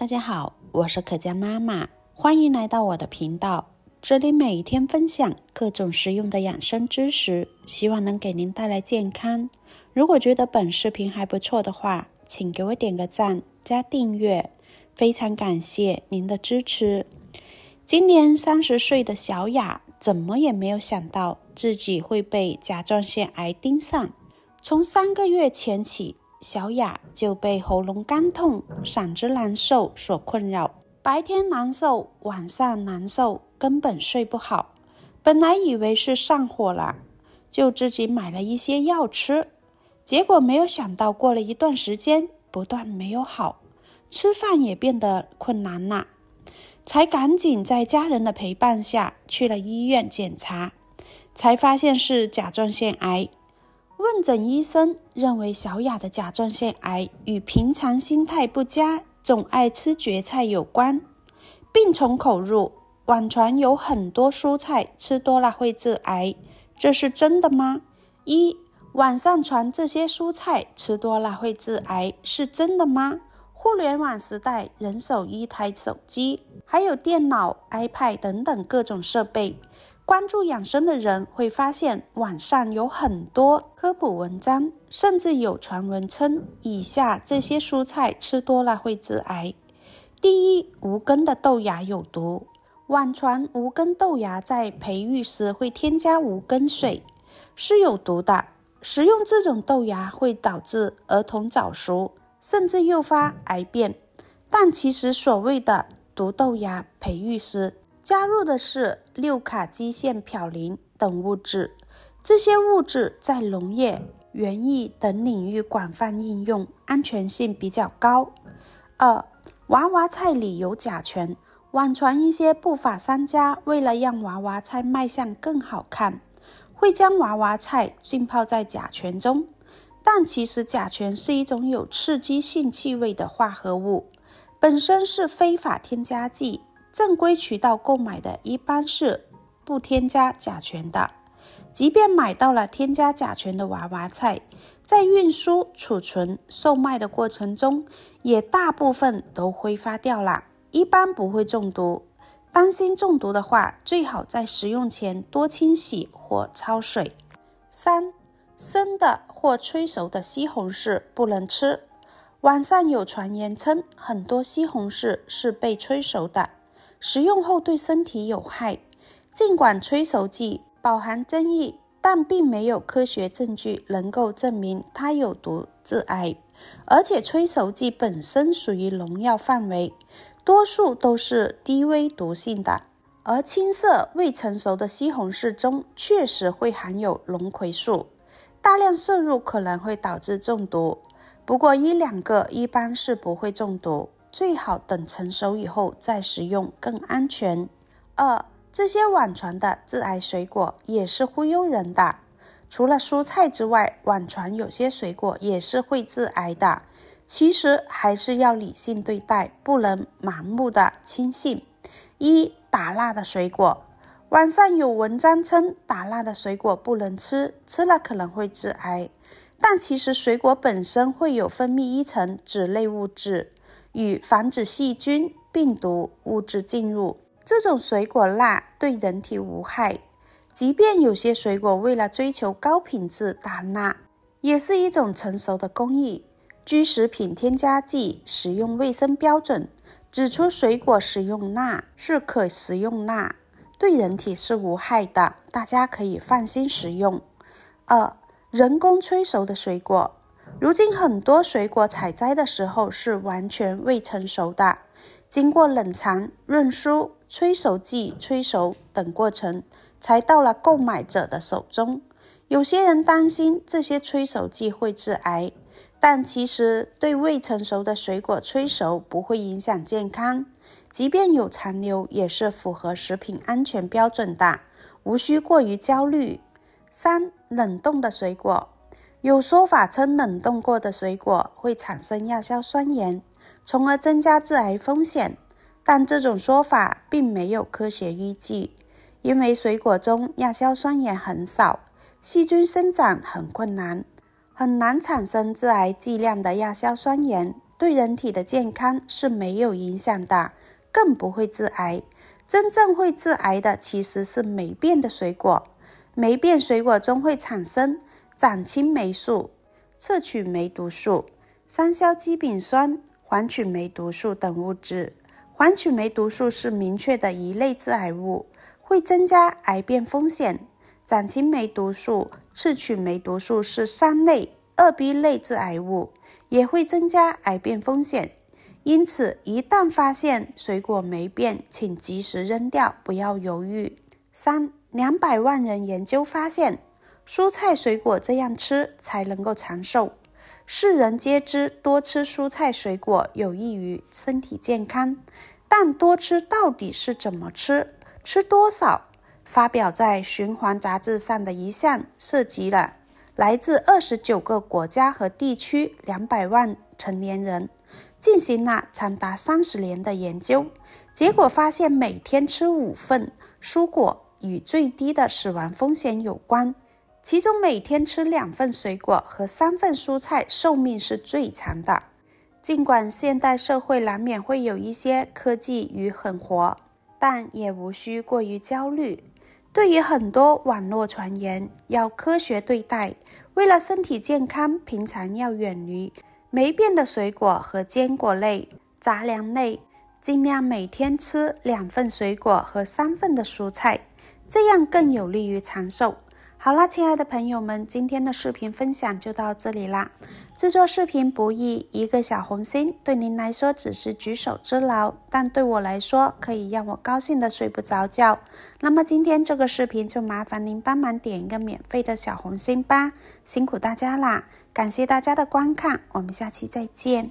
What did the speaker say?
大家好，我是可嘉妈妈，欢迎来到我的频道。这里每天分享各种实用的养生知识，希望能给您带来健康。如果觉得本视频还不错的话，请给我点个赞加订阅，非常感谢您的支持。今年三十岁的小雅，怎么也没有想到自己会被甲状腺癌盯上。从三个月前起，小雅就被喉咙干痛、嗓子难受所困扰，白天难受，晚上难受，根本睡不好。本来以为是上火了，就自己买了一些药吃，结果没有想到，过了一段时间，不但没有好，吃饭也变得困难了，才赶紧在家人的陪伴下去了医院检查，才发现是甲状腺癌。问诊医生认为，小雅的甲状腺癌与平常心态不佳、总爱吃蕨菜有关。病从口入，网传有很多蔬菜吃多了会致癌，这是真的吗？一网上传这些蔬菜吃多了会致癌是真的吗？互联网时代，人手一台手机，还有电脑、iPad 等等各种设备。关注养生的人会发现，网上有很多科普文章，甚至有传闻称以下这些蔬菜吃多了会致癌。第一，无根的豆芽有毒。网传无根豆芽在培育时会添加无根水，是有毒的。食用这种豆芽会导致儿童早熟，甚至诱发癌变。但其实所谓的毒豆芽，培育时加入的是六卡基线嘌呤等物质，这些物质在农业、园艺等领域广泛应用，安全性比较高。二、娃娃菜里有甲醛。网传一些不法商家为了让娃娃菜卖相更好看，会将娃娃菜浸泡在甲醛中，但其实甲醛是一种有刺激性气味的化合物，本身是非法添加剂。正规渠道购买的，一般是不添加甲醛的。即便买到了添加甲醛的娃娃菜，在运输、储存、售卖的过程中，也大部分都挥发掉了，一般不会中毒。担心中毒的话，最好在食用前多清洗或焯水。三，生的或催熟的西红柿不能吃。网上有传言称，很多西红柿是被催熟的。食用后对身体有害。尽管催熟剂饱含争议，但并没有科学证据能够证明它有毒致癌。而且，催熟剂本身属于农药范围，多数都是低危毒性的。而青色未成熟的西红柿中确实会含有龙葵素，大量摄入可能会导致中毒。不过，一两个一般是不会中毒。最好等成熟以后再食用更安全。二、这些网传的致癌水果也是忽悠人的。除了蔬菜之外，网传有些水果也是会致癌的。其实还是要理性对待，不能盲目的轻信。一、打蜡的水果，网上有文章称打蜡的水果不能吃，吃了可能会致癌。但其实，水果本身会有分泌一层脂类物质，与防止细菌、病毒物质进入。这种水果蜡对人体无害。即便有些水果为了追求高品质打蜡，也是一种成熟的工艺。居食品添加剂使用卫生标准指出，水果食用钠是可食用钠，对人体是无害的，大家可以放心食用。二人工催熟的水果，如今很多水果采摘的时候是完全未成熟的，经过冷藏、运输、催熟剂催熟等过程，才到了购买者的手中。有些人担心这些催熟剂会致癌，但其实对未成熟的水果催熟不会影响健康，即便有残留也是符合食品安全标准的，无需过于焦虑。三冷冻的水果，有说法称冷冻过的水果会产生亚硝酸盐，从而增加致癌风险。但这种说法并没有科学依据，因为水果中亚硝酸盐很少，细菌生长很困难，很难产生致癌剂量的亚硝酸盐，对人体的健康是没有影响的，更不会致癌。真正会致癌的其实是霉变的水果。霉变水果中会产生长青霉素、萃曲霉毒素、三硝基丙酸、黄曲霉毒素等物质。黄曲霉毒素是明确的一类致癌物，会增加癌变风险。长青霉毒素、赤曲霉毒素是三类二 B 类致癌物，也会增加癌变风险。因此，一旦发现水果霉变，请及时扔掉，不要犹豫。三两百万人研究发现，蔬菜水果这样吃才能够长寿。世人皆知，多吃蔬菜水果有益于身体健康，但多吃到底是怎么吃？吃多少？发表在《循环》杂志上的一项涉及了来自二十九个国家和地区两百万成年人，进行了长达三十年的研究，结果发现，每天吃五份蔬果。与最低的死亡风险有关，其中每天吃两份水果和三份蔬菜，寿命是最长的。尽管现代社会难免会有一些科技与狠活，但也无需过于焦虑。对于很多网络传言，要科学对待。为了身体健康，平常要远离霉变的水果和坚果类、杂粮类。尽量每天吃两份水果和三份的蔬菜，这样更有利于长寿。好啦，亲爱的朋友们，今天的视频分享就到这里啦。制作视频不易，一个小红心对您来说只是举手之劳，但对我来说可以让我高兴的睡不着觉。那么今天这个视频就麻烦您帮忙点一个免费的小红心吧，辛苦大家啦，感谢大家的观看，我们下期再见。